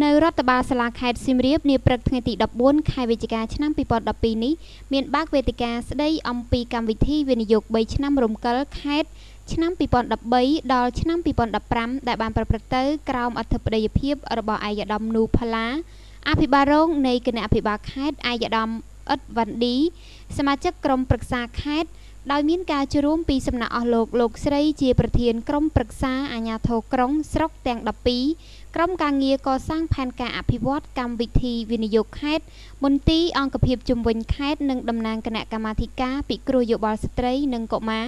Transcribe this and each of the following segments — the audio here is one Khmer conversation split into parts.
នៅរដ្ឋបាលសាលាខេត្តសៀមរាបនាព្រឹកថ្ងៃទី14ខែវិច្ឆិកាឆ្នាំ2012នេះមានបើកវេទិកាស្ដីអំពីកម្មវិធីវិនិយោគ3ឆ្នាំរំកិលខេត្តឆ្នាំ2013ដល់ឆ្នាំ2015ដែលបានប្រព្រឹត្តទៅក្រោមអធិបតីភាព របស់ឯកឧត្តមនូផល្លាអភិបាលរងនៃគណៈអភិបាលខេត្តឯកឧត្តមអ៊ិតវ៉ាន់ឌីសមាជិកក្រុមប្រឹក្សាខេត្តដោយមានការចូលរួមពីសំណាក់អស់លោកលោកស្រីជាប្រធានក្រុមប្រឹក្សាអាជ្ញាធរក្រុងស្រុកទាំង12ក្រុមការងារកសាងផែនការអភិវឌ្ឍកម្មវិធីវិនិយោគខេត្តមន្ទីរអង្គភាពជំវិញខេត្តនិងតំណាងគណៈកម្មាធិការពិគ្រោះយោបល់ស្ត្រីនិងកុមារ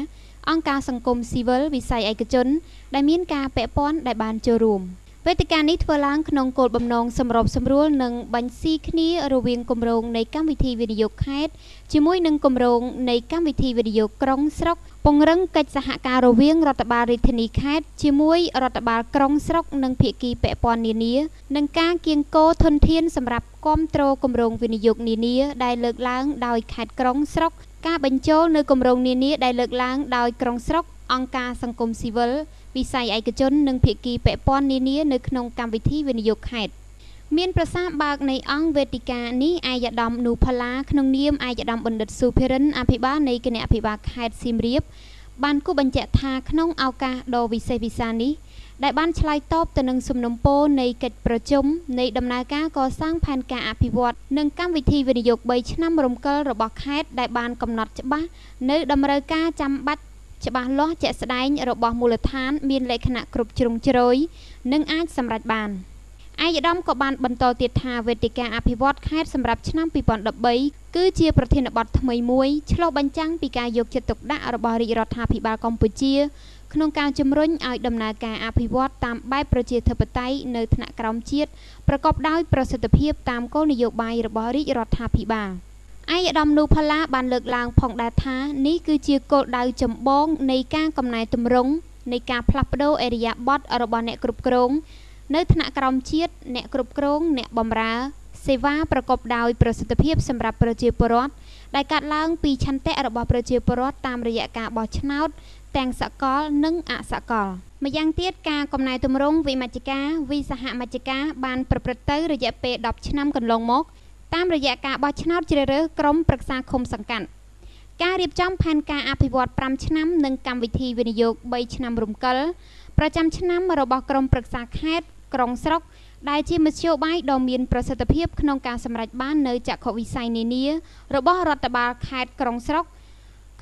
អង្គការសង្គមស៊ីវិលវិស័យឯកជនដែលមានការពាក់ព័ន្ធដែលបានចូលរួម។វេទិកានេះធ្វើឡើងក្នុងគោលបំណងសម្របសម្រួលនិងបញ្ស៊ីគ្នារវាងគម្រោងនៃកម្មវិធីវិនិយោគខេត្តជាមួយនឹងគម្រោងនៃកម្មវិធីវិនិយោគក្រុងស្រុកពង្រឹងកិច្ចសហការរវាងរដ្ឋបាលរាជធានីខេត្តជាមួយរដ្ឋបាលក្រុងស្រុកនិងភាគីពាក់ព័ន្ធនានានិងការគៀងគរធនធានសម្រាប់គ្រប់គ្រងគម្រោងវិនិយោគនានាដែលលើកឡើងដោយខេត្តក្រុងស្រុកការបញ្ចូលនៅគម្រោងនានាដែលលើកឡើងដោយក្រុងស្រុក អង្គការសង្គមស៊ីវិលវិស័យឯកជននិងភាគីពាក់ព័ន្ធនានានៅក្នុងកម្មវិធីវិនិយោគខេត្តមានប្រសាសន៍បើកនៃអង្គវេទិកានេះអាយដាមនូផល្លាក្នុងនាមអាយដាមបណ្ឌិតស៊ូភិរិនអភិបាលនៃគណៈអភិបាលខេត្តសៀមរាបបានគូបញ្ជាក់ថាក្នុងឱកាសដ៏វិសេសវិសាលនេះដែលបានឆ្លើយតបទៅនឹងសំណុំពរនៃកិច្ចប្រជុំនៃដំណើរការកសាងផែនការអភិវឌ្ឍនិងកម្មវិធីវិនិយោគ3ឆ្នាំរំកិលរបស់ខេត្តដែលបានកំណត់ច្បាស់នៅតម្រូវការចាំបាច់ច្បាស់លាស់ជាក់ស្ដែង របស់មូលដ្ឋានមានលក្ខណៈគ្រប់ជ្រុងជ្រោយនិងអាចសម្រេចបានឯកឧត្តមក៏បាន បន្តទៀតថាវេទិកាអភិវឌ្ឍខេត្តសម្រាប់ឆ្នាំ2013គឺជាប្រធានបទថ្មីមួយឆ្លុះបញ្ចាំងពីការយកចិត្តទុកដាក់របស់រាជរដ្ឋាភិបាលកម្ពុជាក្នុងការជំរុញឲ្យដំណើរការអភិវឌ្ឍតាមបែបប្រជាធិបតេយ្យនៅថ្នាក់ក្រោមជាតិប្រកបដោយប្រសិទ្ធភាពតាមគោលនយោបាយរបស់រាជរដ្ឋាភិបាលឯកឧត្តមនូផល្លាបានលើកឡើងផងដែរថានេះគឺជាគោលដៅចម្បងនៃការកំណែទម្រង់នៃការផ្លាស់ប្តូរអេរិយាប័ត្ររបស់អ្នកគ្រប់គ្រងនៅថ្នាក់ក្រោមជាតិអ្នកគ្រប់គ្រងអ្នកបម្រើសេវាប្រកបដោយប្រសិទ្ធភាពសម្រាប់ប្រជាពលរដ្ឋដែលកាត់ឡើងពីឆន្ទៈរបស់ប្រជាពលរដ្ឋតាមរយៈការបោះឆ្នោតទាំងសកលនិងអសកលម្យ៉ាងទៀតការកំណែទម្រង់វិមជ្ឈការវិសហមជ្ឈការបានប្រព្រឹត្តទៅរយៈពេល10ឆ្នាំកន្លងមកតាមរយៈការបោះឆ្នោតជ្រើសរើសក្រុមប្រឹក្សាឃុំសង្កាត់ការរៀបចំផែនការអភិវឌ្ឍ5ឆ្នាំនិងកម្មវិធីវិនិយោគ3ឆ្នាំរំកិលប្រចាំឆ្នាំរបស់ក្រមប្រឹក្សាខេត្តក្រុងស្រុកដែលជាមធ្យោបាយដ៏មានប្រសិទ្ធភាពក្នុងការសម្រេចបាននូវចក្ខុវិស័យនានារបស់រដ្ឋបាលខេត្តក្រុងស្រុក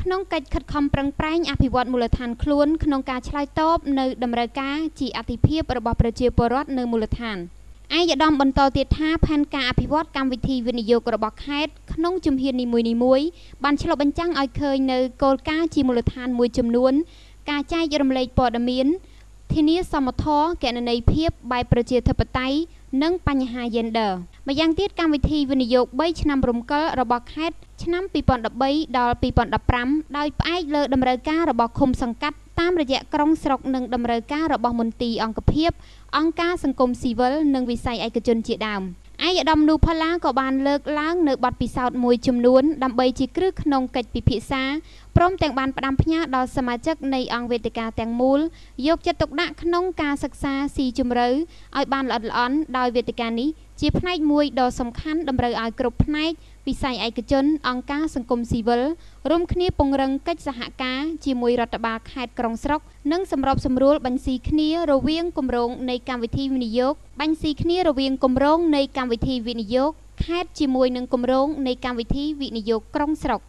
ក្នុងកិច្ចខិតខំប្រឹងប្រែងអភិវឌ្ឍមូលដ្ឋានខ្លួនក្នុងការឆ្លើយតបនៅតម្រូវការជាអតិភិបរបស់ប្រជាពលរដ្ឋនៅមូលដ្ឋានឯកឧត្តមបន្តទៀតថាផែនការអភិវឌ្ឍកម្មវិធីវិនិយោគរបស់ខេត្តក្នុងជំហាននីមួយៗបានឆ្លុះបញ្ចាំងឲ្យឃើញនៅគោលការណ៍ជាមូលដ្ឋានមួយចំនួន ការចែករំលែកព័ត៌មានធានាសមធម៌កណន័យភាពបែបប្រជាធិបតេយ្យនិងបញ្ហា gender ម្យ៉ាងទៀតកម្មវិធីវិនិយោគ3ឆ្នាំរំកិលរបស់ខេត្តឆ្នាំ2013ដល់2015ដោយផ្អែកលើតម្រូវការរបស់ឃុំសង្កាត់តាមរយៈក្រុងស្រុកនិងតម្រូវការរបស់មន្ទីរអង្គភាពអង្គការសង្គមស៊ីវិលនិងវិស័យឯកជនជាដើមឯកឧត្តមនូផល្លាក៏បានលើកឡើងនៅបទពិសោធន៍មួយចំនួន ដើម្បីជាគ្រឹះក្នុងកិច្ចពិភាក្សាព្រមទាំងបានផ្ដាំផ្ញើដល់សមាជិកនៃអង្គវេទិកាទាំងមូលយកចិត្តទុកដាក់ក្នុងការសិក្សាស៊ីជម្រៅឲ្យបានល្អិតល្អន់ដោយវេទិកានេះជាផ្នែកមួយដ៏សំខាន់តម្រូវឲ្យគ្រប់ផ្នែកវិស័យឯកជន អង្គការសង្គមស៊ីវិលរួមគ្នាពង្រឹងកិច្ចសហការជាមួយរដ្ឋបាលខេត្តក្រុងស្រុកនិងសម្របសម្រួលបញ្ជីគ្នារវាងគម្រោងនៃកម្មវិធីវិនិយោគបញ្ជីគ្នារវាងគម្រោងនៃកម្មវិធីវិនិយោគខេត្តជាមួយនឹងគម្រោងនៃកម្មវិធីវិនិយោគក្រុងស្រុក